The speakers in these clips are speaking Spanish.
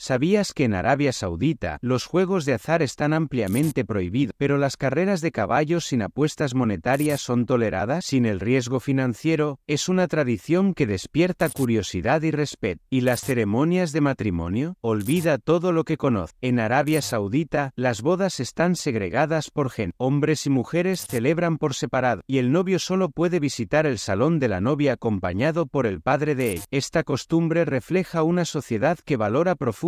¿Sabías que en Arabia Saudita los juegos de azar están ampliamente prohibidos, pero las carreras de caballos sin apuestas monetarias son toleradas? Sin el riesgo financiero, es una tradición que despierta curiosidad y respeto. ¿Y las ceremonias de matrimonio? Olvida todo lo que conoce. En Arabia Saudita, las bodas están segregadas por gen. Hombres y mujeres celebran por separado, y el novio solo puede visitar el salón de la novia acompañado por el padre de él. Esta costumbre refleja una sociedad que valora profundamente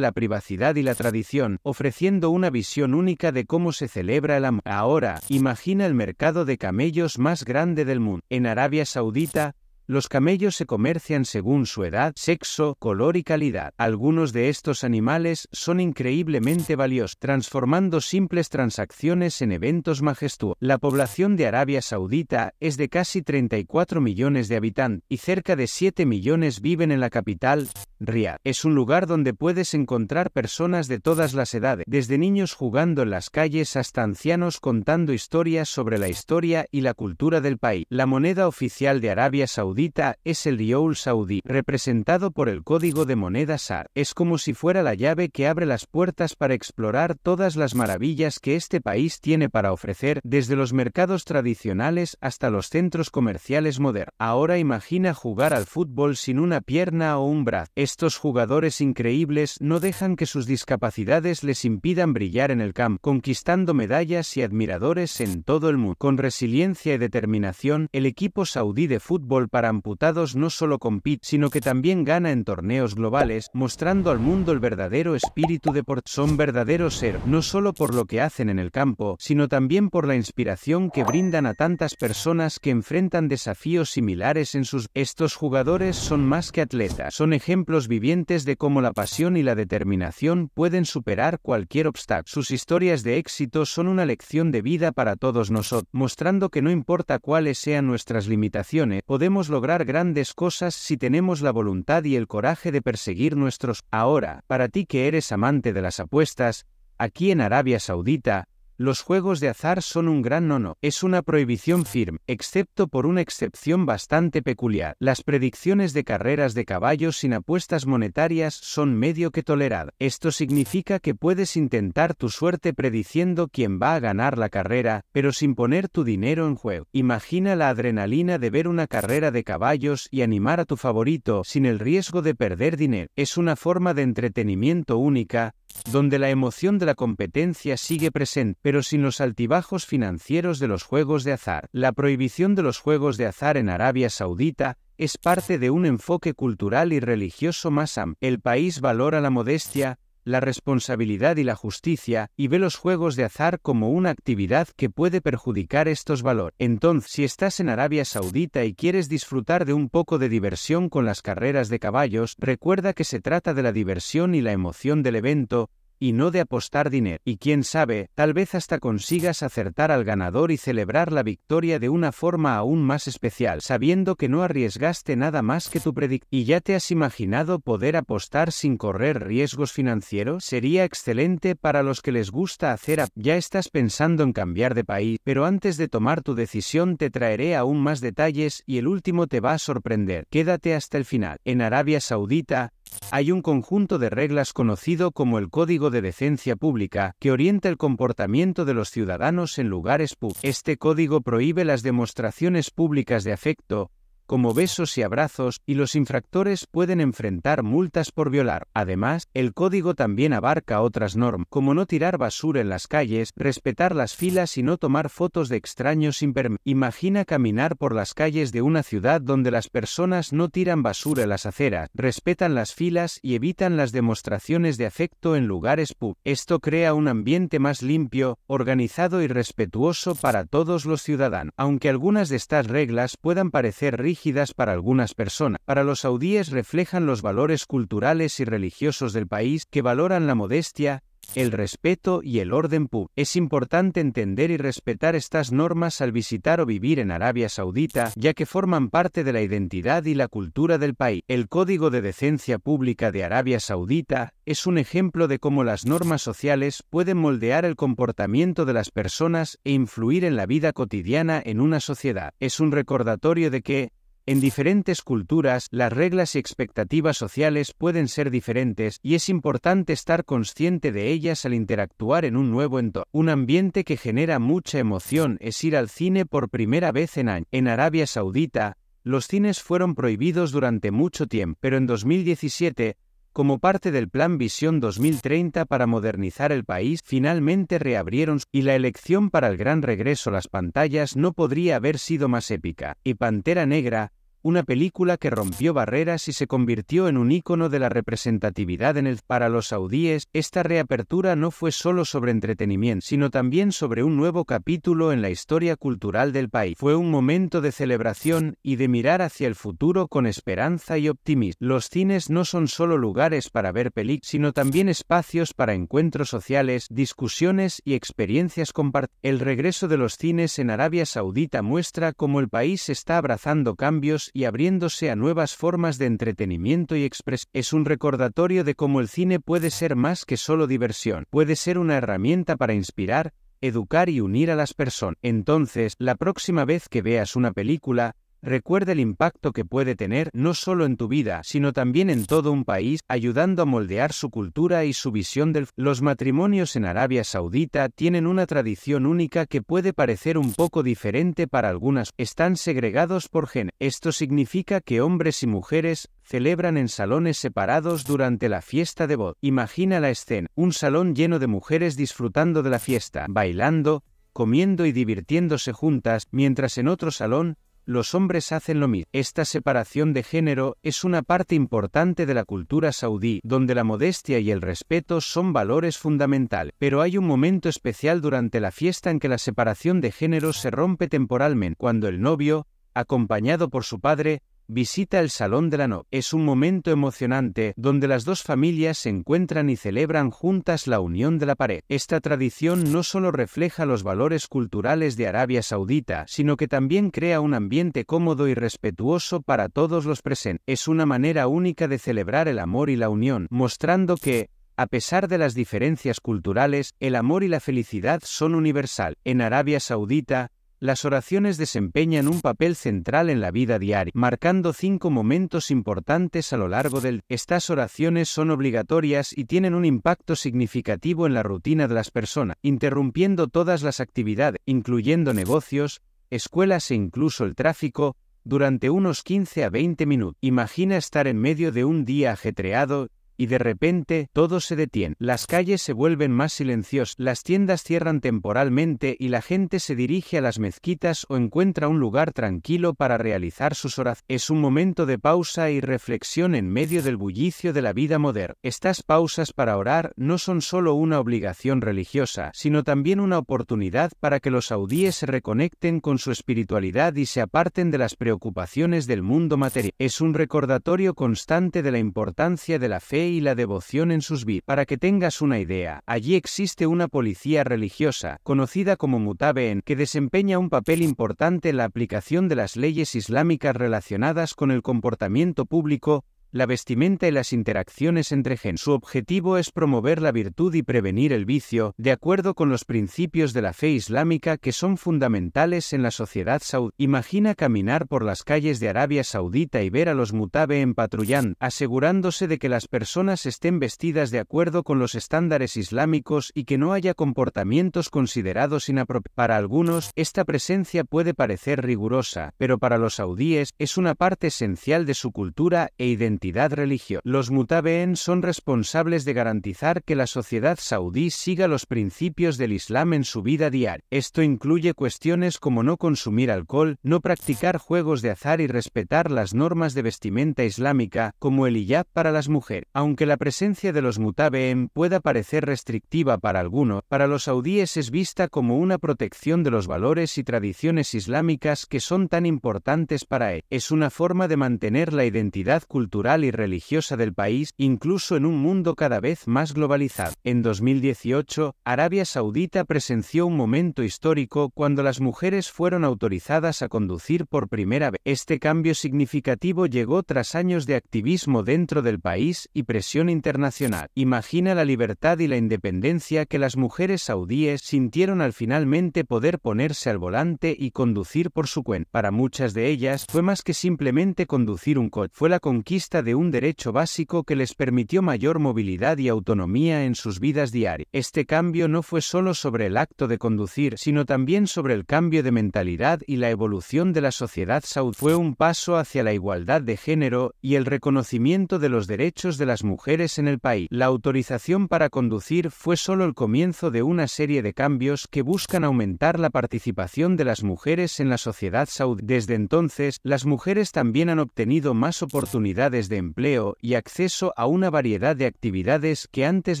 la privacidad y la tradición, ofreciendo una visión única de cómo se celebra el amor. Ahora, imagina el mercado de camellos más grande del mundo. En Arabia Saudita, los camellos se comercian según su edad, sexo, color y calidad. Algunos de estos animales son increíblemente valiosos, transformando simples transacciones en eventos majestuosos. La población de Arabia Saudita es de casi 34 millones de habitantes y cerca de 7 millones viven en la capital, Riyadh. Es un lugar donde puedes encontrar personas de todas las edades, desde niños jugando en las calles hasta ancianos contando historias sobre la historia y la cultura del país. La moneda oficial de Arabia Saudita es el Rioul Saudí, representado por el código de moneda SAR. Es como si fuera la llave que abre las puertas para explorar todas las maravillas que este país tiene para ofrecer, desde los mercados tradicionales hasta los centros comerciales modernos. Ahora imagina jugar al fútbol sin una pierna o un brazo. Estos jugadores increíbles no dejan que sus discapacidades les impidan brillar en el campo, conquistando medallas y admiradores en todo el mundo. Con resiliencia y determinación, el equipo saudí de fútbol para amputados no solo compite, sino que también gana en torneos globales, mostrando al mundo el verdadero espíritu deportivo. Son verdaderos héroes, no solo por lo que hacen en el campo, sino también por la inspiración que brindan a tantas personas que enfrentan desafíos similares en sus... Estos jugadores son más que atletas, son ejemplos los vivientes de cómo la pasión y la determinación pueden superar cualquier obstáculo. Sus historias de éxito son una lección de vida para todos nosotros, mostrando que no importa cuáles sean nuestras limitaciones, podemos lograr grandes cosas si tenemos la voluntad y el coraje de perseguir nuestros. Ahora, para ti que eres amante de las apuestas, aquí en Arabia Saudita, los juegos de azar son un gran no es una prohibición firme, excepto por una excepción bastante peculiar. Las predicciones de carreras de caballos sin apuestas monetarias son medio que toleradas. Esto significa que puedes intentar tu suerte prediciendo quién va a ganar la carrera, pero sin poner tu dinero en juego. Imagina la adrenalina de ver una carrera de caballos y animar a tu favorito sin el riesgo de perder dinero. Es una forma de entretenimiento única, donde la emoción de la competencia sigue presente, pero sin los altibajos financieros de los juegos de azar. La prohibición de los juegos de azar en Arabia Saudita es parte de un enfoque cultural y religioso más amplio. El país valora la modestia, la responsabilidad y la justicia, y ve los juegos de azar como una actividad que puede perjudicar estos valores. Entonces, si estás en Arabia Saudita y quieres disfrutar de un poco de diversión con las carreras de caballos, recuerda que se trata de la diversión y la emoción del evento, y no de apostar dinero. Y quién sabe, tal vez hasta consigas acertar al ganador y celebrar la victoria de una forma aún más especial, sabiendo que no arriesgaste nada más que tu predicción. ¿Y ya te has imaginado poder apostar sin correr riesgos financieros? Sería excelente para los que les gusta hacer Ya estás pensando en cambiar de país, pero antes de tomar tu decisión te traeré aún más detalles y el último te va a sorprender. Quédate hasta el final. En Arabia Saudita, hay un conjunto de reglas conocido como el Código de Decencia Pública, que orienta el comportamiento de los ciudadanos en lugares públicos. Este código prohíbe las demostraciones públicas de afecto, como besos y abrazos, y los infractores pueden enfrentar multas por violar. Además, el código también abarca otras normas, como no tirar basura en las calles, respetar las filas y no tomar fotos de extraños sin Imagina caminar por las calles de una ciudad donde las personas no tiran basura en las aceras, respetan las filas y evitan las demostraciones de afecto en lugares públicos. Esto crea un ambiente más limpio, organizado y respetuoso para todos los ciudadanos. Aunque algunas de estas reglas puedan parecer rígidas, para algunas personas. Para los saudíes reflejan los valores culturales y religiosos del país que valoran la modestia, el respeto y el orden público. Es importante entender y respetar estas normas al visitar o vivir en Arabia Saudita, ya que forman parte de la identidad y la cultura del país. El Código de Decencia Pública de Arabia Saudita es un ejemplo de cómo las normas sociales pueden moldear el comportamiento de las personas e influir en la vida cotidiana en una sociedad. Es un recordatorio de que, en diferentes culturas, las reglas y expectativas sociales pueden ser diferentes y es importante estar consciente de ellas al interactuar en un nuevo entorno. Un ambiente que genera mucha emoción es ir al cine por primera vez en año. En Arabia Saudita, los cines fueron prohibidos durante mucho tiempo, pero en 2017, como parte del Plan Visión 2030 para modernizar el país, finalmente reabrieron y la elección para el gran regreso a las pantallas no podría haber sido más épica. Y Pantera Negra, una película que rompió barreras y se convirtió en un ícono de la representatividad en el para los saudíes, esta reapertura no fue solo sobre entretenimiento, sino también sobre un nuevo capítulo en la historia cultural del país. Fue un momento de celebración y de mirar hacia el futuro con esperanza y optimismo. Los cines no son solo lugares para ver películas, sino también espacios para encuentros sociales, discusiones y experiencias compartidas. El regreso de los cines en Arabia Saudita muestra cómo el país está abrazando cambios y abriéndose a nuevas formas de entretenimiento y expresión. Es un recordatorio de cómo el cine puede ser más que solo diversión, puede ser una herramienta para inspirar, educar y unir a las personas. Entonces, la próxima vez que veas una película, Recuerda el impacto que puede tener no solo en tu vida, sino también en todo un país, ayudando a moldear su cultura y su visión del... Los matrimonios en Arabia Saudita tienen una tradición única que puede parecer un poco diferente para algunas. Están segregados por gen. Esto significa que hombres y mujeres celebran en salones separados durante la fiesta de voz. Imagina la escena, un salón lleno de mujeres disfrutando de la fiesta, bailando, comiendo y divirtiéndose juntas, mientras en otro salón, los hombres hacen lo mismo. Esta separación de género es una parte importante de la cultura saudí, donde la modestia y el respeto son valores fundamentales. Pero hay un momento especial durante la fiesta en que la separación de género se rompe temporalmente, cuando el novio, acompañado por su padre, visita el Salón de la No. Es un momento emocionante donde las dos familias se encuentran y celebran juntas la unión de la pared. Esta tradición no solo refleja los valores culturales de Arabia Saudita, sino que también crea un ambiente cómodo y respetuoso para todos los presentes. Es una manera única de celebrar el amor y la unión, mostrando que, a pesar de las diferencias culturales, el amor y la felicidad son universal. En Arabia Saudita, las oraciones desempeñan un papel central en la vida diaria, marcando cinco momentos importantes a lo largo del día. Estas oraciones son obligatorias y tienen un impacto significativo en la rutina de las personas, interrumpiendo todas las actividades, incluyendo negocios, escuelas e incluso el tráfico, durante unos 15 a 20 minutos. Imagina estar en medio de un día ajetreado y de repente todo se detiene. Las calles se vuelven más silenciosas, las tiendas cierran temporalmente y la gente se dirige a las mezquitas o encuentra un lugar tranquilo para realizar sus oraciones. Es un momento de pausa y reflexión en medio del bullicio de la vida moderna. Estas pausas para orar no son solo una obligación religiosa, sino también una oportunidad para que los saudíes se reconecten con su espiritualidad y se aparten de las preocupaciones del mundo material. Es un recordatorio constante de la importancia de la fe y la devoción en sus vidas. Para que tengas una idea, allí existe una policía religiosa, conocida como Mutaben, que desempeña un papel importante en la aplicación de las leyes islámicas relacionadas con el comportamiento público, la vestimenta y las interacciones entre gen. Su objetivo es promover la virtud y prevenir el vicio, de acuerdo con los principios de la fe islámica que son fundamentales en la sociedad saudí. Imagina caminar por las calles de Arabia Saudita y ver a los en patrullán, asegurándose de que las personas estén vestidas de acuerdo con los estándares islámicos y que no haya comportamientos considerados inapropiados. Para algunos, esta presencia puede parecer rigurosa, pero para los saudíes es una parte esencial de su cultura e identidad religión. Los mutabeen son responsables de garantizar que la sociedad saudí siga los principios del Islam en su vida diaria. Esto incluye cuestiones como no consumir alcohol, no practicar juegos de azar y respetar las normas de vestimenta islámica, como el hijab para las mujeres. Aunque la presencia de los mutabeen pueda parecer restrictiva para algunos, para los saudíes es vista como una protección de los valores y tradiciones islámicas que son tan importantes para él. E-. Es una forma de mantener la identidad cultural y religiosa del país, incluso en un mundo cada vez más globalizado. En 2018, Arabia Saudita presenció un momento histórico cuando las mujeres fueron autorizadas a conducir por primera vez. Este cambio significativo llegó tras años de activismo dentro del país y presión internacional. Imagina la libertad y la independencia que las mujeres saudíes sintieron al finalmente poder ponerse al volante y conducir por su cuenta. Para muchas de ellas, fue más que simplemente conducir un coche, fue la conquista de un derecho básico que les permitió mayor movilidad y autonomía en sus vidas diarias. Este cambio no fue solo sobre el acto de conducir, sino también sobre el cambio de mentalidad y la evolución de la sociedad saudí. Fue un paso hacia la igualdad de género y el reconocimiento de los derechos de las mujeres en el país. La autorización para conducir fue solo el comienzo de una serie de cambios que buscan aumentar la participación de las mujeres en la sociedad saudí. Desde entonces, las mujeres también han obtenido más oportunidades de empleo y acceso a una variedad de actividades que antes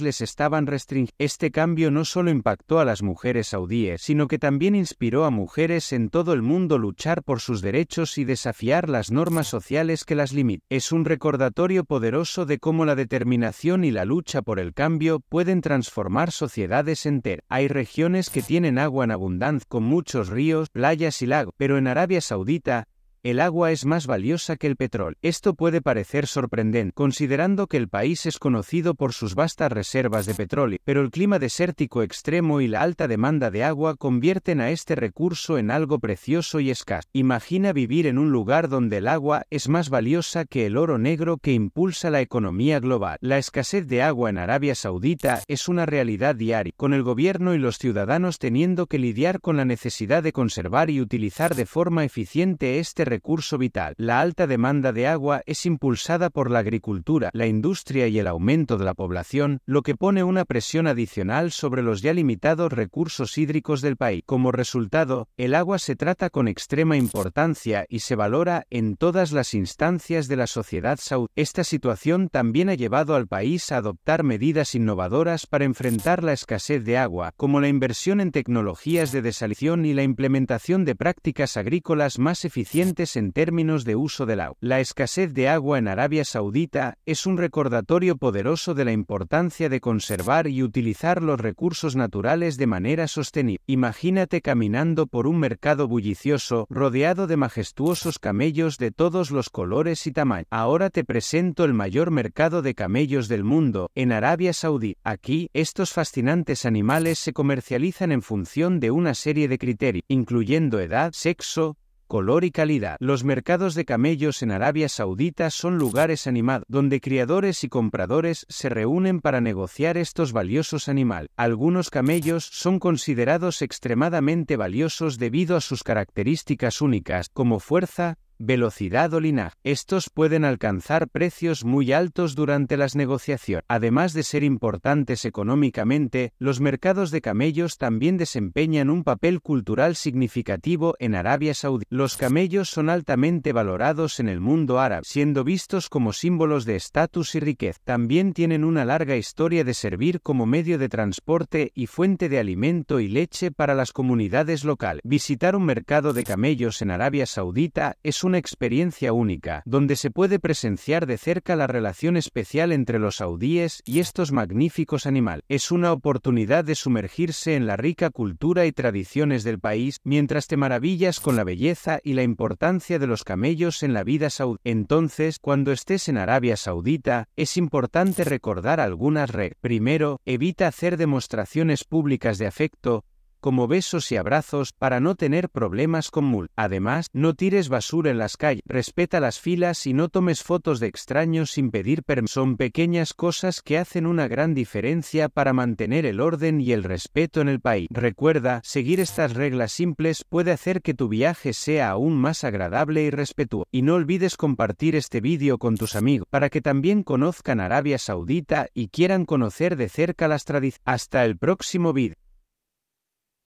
les estaban restringidas. Este cambio no solo impactó a las mujeres saudíes, sino que también inspiró a mujeres en todo el mundo luchar por sus derechos y desafiar las normas sociales que las limitan. Es un recordatorio poderoso de cómo la determinación y la lucha por el cambio pueden transformar sociedades enteras. Hay regiones que tienen agua en abundancia, con muchos ríos, playas y lagos, pero en Arabia Saudita, el agua es más valiosa que el petróleo. Esto puede parecer sorprendente, considerando que el país es conocido por sus vastas reservas de petróleo, pero el clima desértico extremo y la alta demanda de agua convierten a este recurso en algo precioso y escaso. Imagina vivir en un lugar donde el agua es más valiosa que el oro negro que impulsa la economía global. La escasez de agua en Arabia Saudita es una realidad diaria, con el gobierno y los ciudadanos teniendo que lidiar con la necesidad de conservar y utilizar de forma eficiente este recurso recurso vital. La alta demanda de agua es impulsada por la agricultura, la industria y el aumento de la población, lo que pone una presión adicional sobre los ya limitados recursos hídricos del país. Como resultado, el agua se trata con extrema importancia y se valora en todas las instancias de la sociedad saudí. Esta situación también ha llevado al país a adoptar medidas innovadoras para enfrentar la escasez de agua, como la inversión en tecnologías de desalición y la implementación de prácticas agrícolas más eficientes en términos de uso del agua. La escasez de agua en Arabia Saudita es un recordatorio poderoso de la importancia de conservar y utilizar los recursos naturales de manera sostenible. Imagínate caminando por un mercado bullicioso, rodeado de majestuosos camellos de todos los colores y tamaños. Ahora te presento el mayor mercado de camellos del mundo, en Arabia Saudí. Aquí, estos fascinantes animales se comercializan en función de una serie de criterios, incluyendo edad, sexo, color y calidad. Los mercados de camellos en Arabia Saudita son lugares animados, donde criadores y compradores se reúnen para negociar estos valiosos animales. Algunos camellos son considerados extremadamente valiosos debido a sus características únicas, como fuerza, velocidad o linaje. Estos pueden alcanzar precios muy altos durante las negociaciones. Además de ser importantes económicamente, los mercados de camellos también desempeñan un papel cultural significativo en Arabia Saudí. Los camellos son altamente valorados en el mundo árabe, siendo vistos como símbolos de estatus y riqueza. También tienen una larga historia de servir como medio de transporte y fuente de alimento y leche para las comunidades locales. Visitar un mercado de camellos en Arabia Saudita es una experiencia única, donde se puede presenciar de cerca la relación especial entre los saudíes y estos magníficos animales. Es una oportunidad de sumergirse en la rica cultura y tradiciones del país, mientras te maravillas con la belleza y la importancia de los camellos en la vida saudí. Entonces, cuando estés en Arabia Saudita, es importante recordar algunas reglas. Primero, evita hacer demostraciones públicas de afecto, como besos y abrazos para no tener problemas con Mul. Además, no tires basura en las calles, respeta las filas y no tomes fotos de extraños sin pedir permiso. Son pequeñas cosas que hacen una gran diferencia para mantener el orden y el respeto en el país. Recuerda, seguir estas reglas simples puede hacer que tu viaje sea aún más agradable y respetuoso. Y no olvides compartir este vídeo con tus amigos para que también conozcan Arabia Saudita y quieran conocer de cerca las tradiciones. Hasta el próximo vídeo.